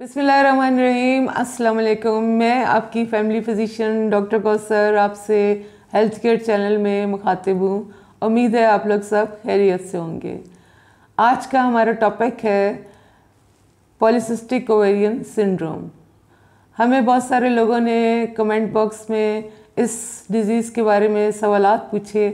बिसमीम असलकुम मैं आपकी फैमिली फिजिशियन डॉक्टर कौसर आपसे हेल्थ केयर चैनल में मुखातिब हूँ उम्मीद है आप लोग सब खैरियत से होंगे आज का हमारा टॉपिक है पॉलिसिस्टिक ओवेरियन सिंड्रोम हमें बहुत सारे लोगों ने कमेंट बॉक्स में इस डिज़ीज़ के बारे में सवाल पूछे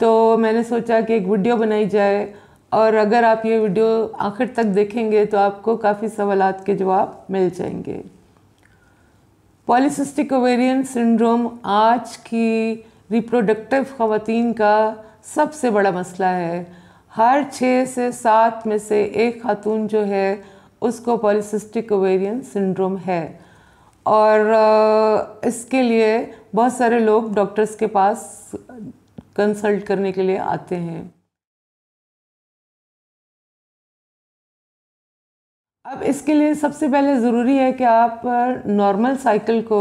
तो मैंने सोचा कि एक वीडियो बनाई जाए और अगर आप ये वीडियो आखिर तक देखेंगे तो आपको काफ़ी सवाल के जवाब मिल जाएंगे पॉलीसिस्टिक ओवेरियन सिंड्रोम आज की रिप्रोडक्टिव ख़वान का सबसे बड़ा मसला है हर छः से सात में से एक खातून जो है उसको पॉलिसिस्टिक ओवेरियन सिंड्रोम है और इसके लिए बहुत सारे लोग डॉक्टर्स के पास कंसल्ट करने के लिए आते हैं अब इसके लिए सबसे पहले ज़रूरी है कि आप नॉर्मल साइकिल को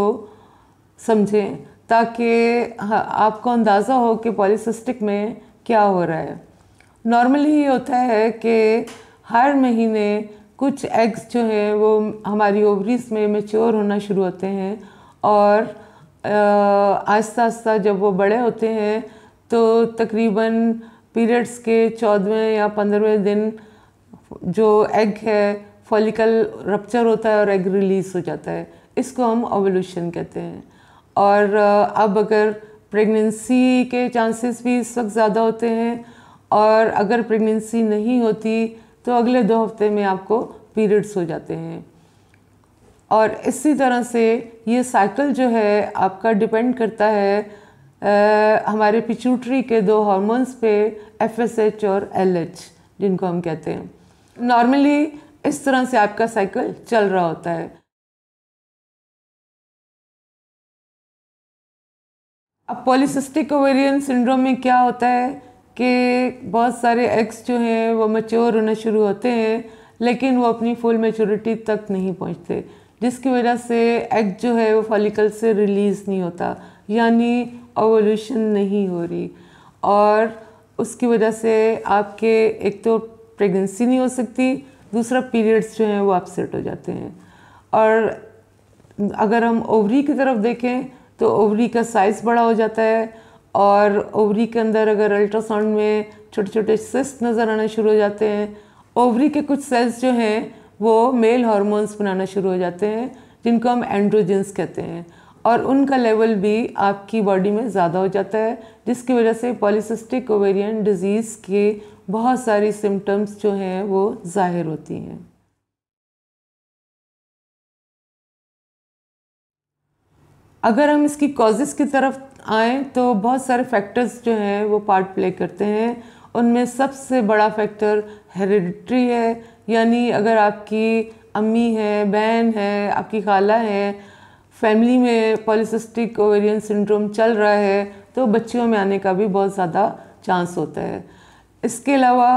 समझें ताकि आपको अंदाज़ा हो कि पॉलीसिस्टिक में क्या हो रहा है नॉर्मली ये होता है कि हर महीने कुछ एग्स जो हैं वो हमारी ओवरीज में मेच्योर होना शुरू होते हैं और आस्ता आस्ता जब वो बड़े होते हैं तो तकरीबन पीरियड्स के चौदहवें या पंद्रहवें दिन जो एग है फॉलिकल रप्चर होता है और एग रिलीज़ हो जाता है इसको हम ओवल्यूशन कहते हैं और uh, अब अगर प्रेगनेंसी के चांसेस भी इस वक्त ज़्यादा होते हैं और अगर प्रेगनेंसी नहीं होती तो अगले दो हफ्ते में आपको पीरियड्स हो जाते हैं और इसी तरह से ये साइकिल जो है आपका डिपेंड करता है आ, uh, हमारे पिचूटरी के दो हार्मोन्स पे एफ और एल जिनको हम कहते हैं नॉर्मली इस तरह से आपका साइकिल चल रहा होता है अब पॉलिसिस्टिक ओवेरियन सिंड्रोम में क्या होता है कि बहुत सारे एग्स जो हैं वो मच्योर होना शुरू होते हैं लेकिन वो अपनी फुल मेचोरिटी तक नहीं पहुंचते जिसकी वजह से एग जो है वो फॉलिकल से रिलीज़ नहीं होता यानी ओवोल्यूशन नहीं हो रही और उसकी वजह से आपके एक तो प्रेगनेंसी नहीं हो सकती दूसरा पीरियड्स जो हैं वो अपसेट हो जाते हैं और अगर हम ओवरी की तरफ देखें तो ओवरी का साइज़ बड़ा हो जाता है और ओवरी के अंदर अगर अल्ट्रासाउंड में छोटे छोटे सिस्ट नज़र आना शुरू हो जाते हैं ओवरी के कुछ सेल्स जो हैं वो मेल हार्मोन्स बनाना शुरू हो जाते हैं जिनको हम एंड्रोजेंस कहते हैं और उनका लेवल भी आपकी बॉडी में ज़्यादा हो जाता है जिसकी वजह से पॉलिसिस्टिक ओवेरियन डिजीज़ के बहुत सारी सिम्टम्स जो हैं वो ज़ाहिर होती हैं अगर हम इसकी कॉजेज़ की तरफ आएँ तो बहुत सारे फैक्टर्स जो हैं वो पार्ट प्ले करते हैं उनमें सबसे बड़ा फैक्टर हेरिडिट्री है यानी अगर आपकी अम्मी है बहन है आपकी खाला है फैमिली में पॉलिसिस्टिक ओवेरियन सिंड्रोम चल रहा है तो बच्चियों में आने का भी बहुत ज़्यादा चांस होता है इसके अलावा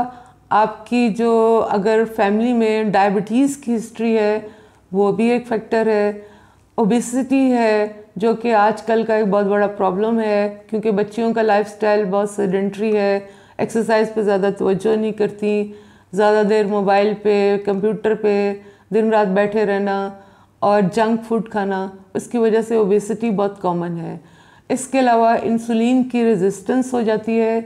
आपकी जो अगर फैमिली में डायबिटीज़ की हिस्ट्री है वो भी एक फैक्टर है ओबिसिटी है जो कि आजकल का एक बहुत बड़ा प्रॉब्लम है क्योंकि बच्चियों का लाइफस्टाइल बहुत सेडेंट्री है एक्सरसाइज पे ज़्यादा तवज्जो नहीं करती ज़्यादा देर मोबाइल पे कंप्यूटर पे दिन रात बैठे रहना और जंक फूड खाना उसकी वजह से ओबेसिटी बहुत कॉमन है इसके अलावा इंसुलिन की रेजिस्टेंस हो जाती है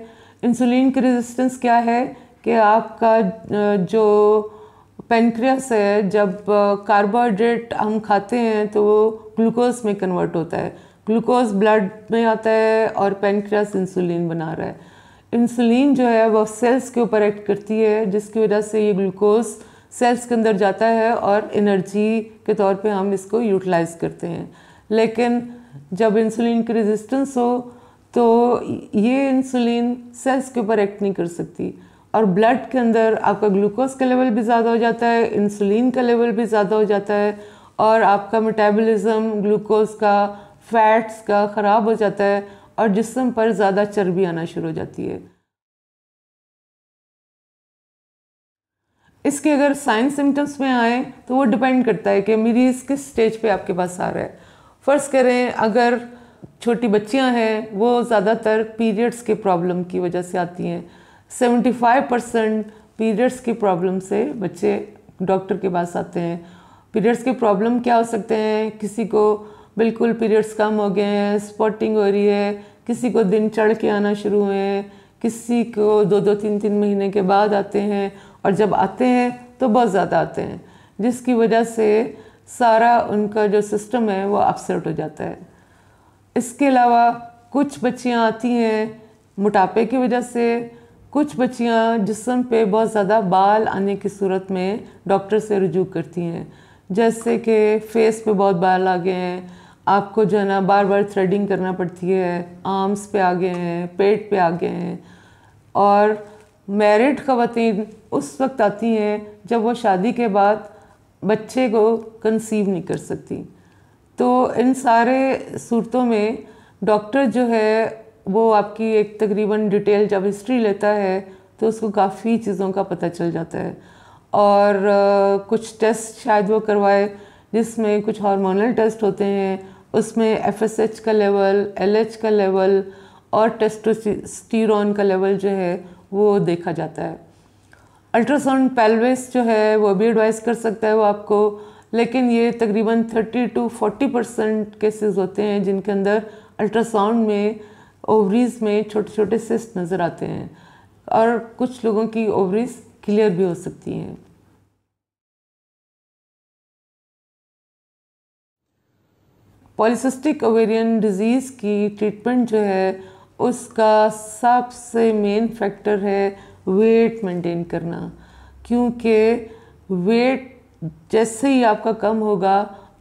इंसुलिन की रेजिस्टेंस क्या है कि आपका जो पेनक्रियास है जब कार्बोहाइड्रेट हम खाते हैं तो वो ग्लूकोज में कन्वर्ट होता है ग्लूकोज ब्लड में आता है और पेनक्रियास इंसुलिन बना रहा है इंसुलिन जो है वह सेल्स के ऊपर एक्ट करती है जिसकी वजह से ये ग्लूकोज सेल्स के अंदर जाता है और एनर्जी के तौर पे हम इसको यूटिलाइज करते हैं लेकिन जब इंसुलिन की रेजिस्टेंस हो तो ये इंसुलिन सेल्स के ऊपर एक्ट नहीं कर सकती और ब्लड के अंदर आपका ग्लूकोज का लेवल भी ज़्यादा हो जाता है इंसुलिन का लेवल भी ज़्यादा हो जाता है और आपका मेटाबॉलिज्म ग्लूकोज का फैट्स का ख़राब हो जाता है और जिसम पर ज़्यादा चर्बी आना शुरू हो जाती है इसके अगर साइन सिम्टम्स में आए तो वो डिपेंड करता है कि मरीज़ किस स्टेज पे आपके पास आ रहा है फर्स्ट करें अगर छोटी बच्चियां हैं वो ज़्यादातर पीरियड्स के प्रॉब्लम की वजह से आती हैं 75 परसेंट पीरियड्स की प्रॉब्लम से बच्चे डॉक्टर के पास आते हैं पीरियड्स के प्रॉब्लम क्या हो सकते हैं किसी को बिल्कुल पीरियड्स कम हो गए हैं स्पॉटिंग हो रही है किसी को दिन चढ़ के आना शुरू हुए हैं किसी को दो दो तीन तीन महीने के बाद आते हैं और जब आते हैं तो बहुत ज़्यादा आते हैं जिसकी वजह से सारा उनका जो सिस्टम है वो अपसेट हो जाता है इसके अलावा कुछ बच्चियाँ आती हैं मोटापे की वजह से कुछ बच्चियाँ जिसम पे बहुत ज़्यादा बाल आने की सूरत में डॉक्टर से रजू करती हैं जैसे कि फेस पे बहुत बाल आ गए हैं आपको जो है ना बार बार थ्रेडिंग करना पड़ती है आर्म्स पे आ गए हैं पेट पे आ गए हैं और मैरिड ख़वातीन उस वक्त आती हैं जब वो शादी के बाद बच्चे को कंसीव नहीं कर सकती तो इन सारे सूरतों में डॉक्टर जो है वो आपकी एक तकरीबन डिटेल जब हिस्ट्री लेता है तो उसको काफ़ी चीज़ों का पता चल जाता है और कुछ टेस्ट शायद वो करवाए जिसमें कुछ हार्मोनल टेस्ट होते हैं उसमें एफ का लेवल एल का लेवल और टेस्टोस्टीरोन का लेवल जो है वो देखा जाता है अल्ट्रासाउंड पेल्विस जो है वो भी एडवाइस कर सकता है वो आपको लेकिन ये तकरीबन 30 टू 40 परसेंट केसेस होते हैं जिनके अंदर अल्ट्रासाउंड में ओवरीज में छोटे छोटे सिस्ट नज़र आते हैं और कुछ लोगों की ओवरीज क्लियर भी हो सकती हैं पॉलिसिस्टिक ओवेरियन डिज़ीज़ की ट्रीटमेंट जो है उसका सबसे मेन फैक्टर है वेट मेंटेन करना क्योंकि वेट जैसे ही आपका कम होगा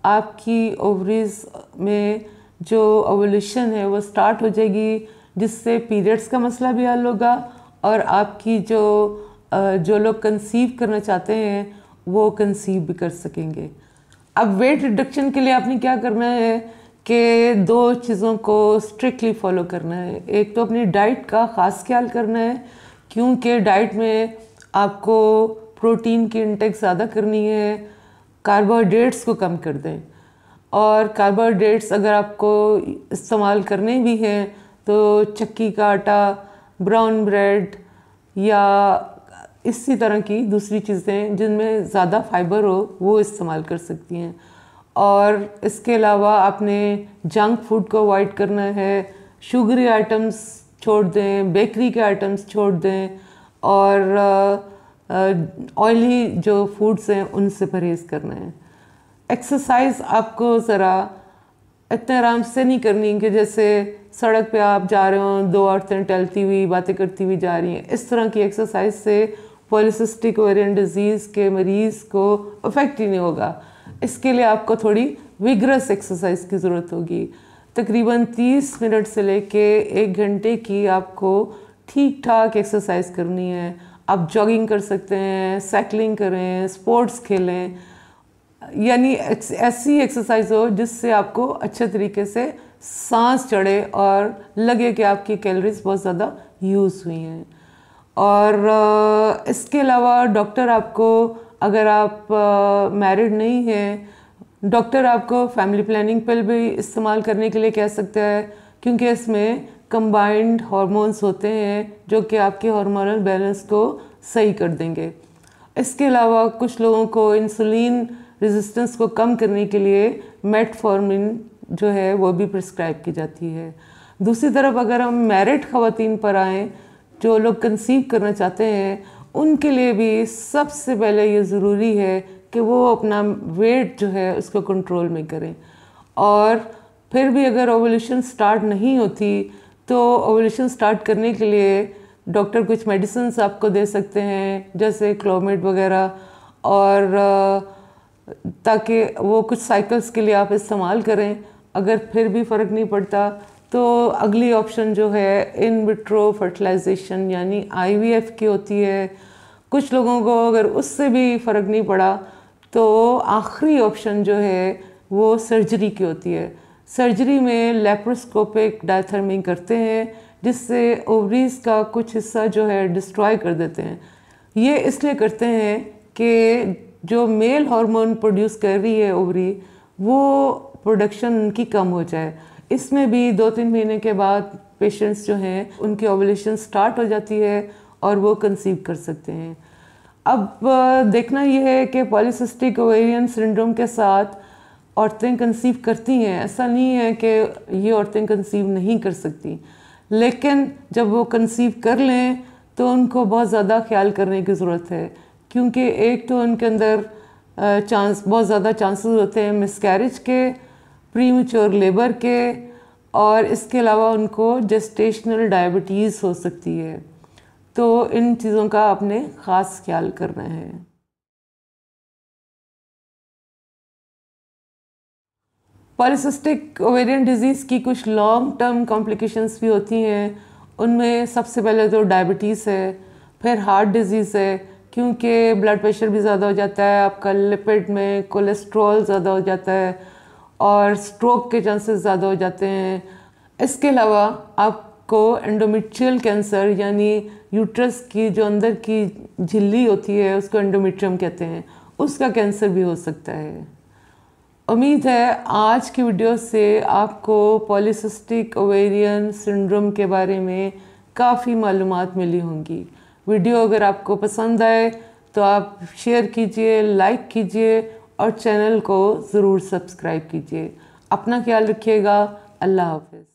आपकी ओवरीज में जो ओवल्यूशन है वो स्टार्ट हो जाएगी जिससे पीरियड्स का मसला भी हल होगा और आपकी जो जो लोग कंसीव करना चाहते हैं वो कंसीव भी कर सकेंगे अब वेट रिडक्शन के लिए आपने क्या करना है कि दो चीज़ों को स्ट्रिक्टली फॉलो करना है एक तो अपनी डाइट का ख़ास ख्याल करना है क्योंकि डाइट में आपको प्रोटीन की इंटेक ज़्यादा करनी है कार्बोहाइड्रेट्स को कम कर दें और कार्बोहाइड्रेट्स अगर आपको इस्तेमाल करने भी हैं तो चक्की का आटा ब्राउन ब्रेड या इसी तरह की दूसरी चीज़ें जिनमें ज़्यादा फाइबर हो वो इस्तेमाल कर सकती हैं और इसके अलावा आपने जंक फूड को अवॉइड करना है शुगरी आइटम्स छोड़ दें बेकरी के आइटम्स छोड़ दें और ऑयली जो फूड्स हैं उनसे परहेज़ करना है एक्सरसाइज आपको ज़रा इतने आराम से नहीं करनी कि जैसे सड़क पे आप जा रहे हो दो औरतें टहलती हुई बातें करती हुई जा रही हैं इस तरह की एक्सरसाइज से पॉलिसिस्टिक ओरियन डिजीज़ के मरीज़ को अफेक्ट ही नहीं होगा इसके लिए आपको थोड़ी विग्रस एक्सरसाइज की ज़रूरत होगी तकरीबन 30 मिनट से लेके एक घंटे की आपको ठीक ठाक एक्सरसाइज करनी है आप जॉगिंग कर सकते हैं साइकिलिंग करें स्पोर्ट्स खेलें यानी ऐसी एक्सरसाइज हो जिससे आपको अच्छे तरीके से सांस चढ़े और लगे कि आपकी कैलोरीज बहुत ज़्यादा यूज़ हुई हैं और इसके अलावा डॉक्टर आपको अगर आप मैरिड नहीं हैं डॉक्टर आपको फैमिली प्लानिंग पिल भी इस्तेमाल करने के लिए कह सकते हैं क्योंकि इसमें कंबाइंड हॉर्मोन्स होते हैं जो कि आपके हार्मोनल बैलेंस को सही कर देंगे इसके अलावा कुछ लोगों को इंसुलिन रेजिस्टेंस को कम करने के लिए मेटफॉर्मिन जो है वो भी प्रिस्क्राइब की जाती है दूसरी तरफ अगर हम मैरिड ख़वान पर आएँ जो लोग कंसीव करना चाहते हैं उनके लिए भी सबसे पहले ये ज़रूरी है कि वो अपना वेट जो है उसको कंट्रोल में करें और फिर भी अगर ओवोल्यूशन स्टार्ट नहीं होती तो ओवलेशन स्टार्ट करने के लिए डॉक्टर कुछ मेडिसिन आपको दे सकते हैं जैसे क्लोमेट वगैरह और ताकि वो कुछ साइकिल्स के लिए आप इस्तेमाल करें अगर फिर भी फ़र्क नहीं पड़ता तो अगली ऑप्शन जो है इन विट्रो फर्टिलाइजेशन यानी आईवीएफ की होती है कुछ लोगों को अगर उससे भी फ़र्क नहीं पड़ा तो आखिरी ऑप्शन जो है वो सर्जरी की होती है सर्जरी में लेप्रोस्कोपिक डायथर्मिंग करते हैं जिससे ओवरीज का कुछ हिस्सा जो है डिस्ट्रॉय कर देते हैं ये इसलिए करते हैं कि जो मेल हार्मोन प्रोड्यूस कर रही है ओवरी वो प्रोडक्शन उनकी कम हो जाए इसमें भी दो तीन महीने के बाद पेशेंट्स जो हैं उनकी ओवलेशन स्टार्ट हो जाती है और वो कंसीव कर सकते हैं अब देखना यह है कि पॉलिसिस्टिक ओवेरियन सिंड्रोम के साथ औरतें कंसीव करती हैं ऐसा नहीं है कि ये औरतें कंसीव नहीं कर सकती लेकिन जब वो कंसीव कर लें तो उनको बहुत ज़्यादा ख्याल करने की ज़रूरत है क्योंकि एक तो उनके अंदर चांस बहुत ज़्यादा चांसेस होते हैं मिसकैरेज के प्री लेबर के और इसके अलावा उनको जेस्टेशनल डायबिटीज़ हो सकती है तो इन चीज़ों का आपने ख़ास ख्याल करना है पॉलिसिस्टिक ओवेरियन डिजीज़ की कुछ लॉन्ग टर्म कॉम्प्लिकेशंस भी होती हैं उनमें सबसे पहले तो डायबिटीज़ है फिर हार्ट डिजीज़ है क्योंकि ब्लड प्रेशर भी ज़्यादा हो जाता है आपका लिपिड में कोलेस्ट्रॉल ज़्यादा हो जाता है और स्ट्रोक के चांसेस ज़्यादा हो जाते हैं इसके अलावा आपको एंडोमिट्रियल कैंसर यानी यूट्रस की जो अंदर की झिल्ली होती है उसको एंडोमिट्रियम कहते हैं उसका कैंसर भी हो सकता है उम्मीद है आज की वीडियो से आपको पॉलिसिस्टिक ओवेरियन सिंड्रोम के बारे में काफ़ी मालूम मिली होंगी वीडियो अगर आपको पसंद आए तो आप शेयर कीजिए लाइक कीजिए और चैनल को ज़रूर सब्सक्राइब कीजिए अपना ख्याल रखिएगा अल्लाह हाफिज़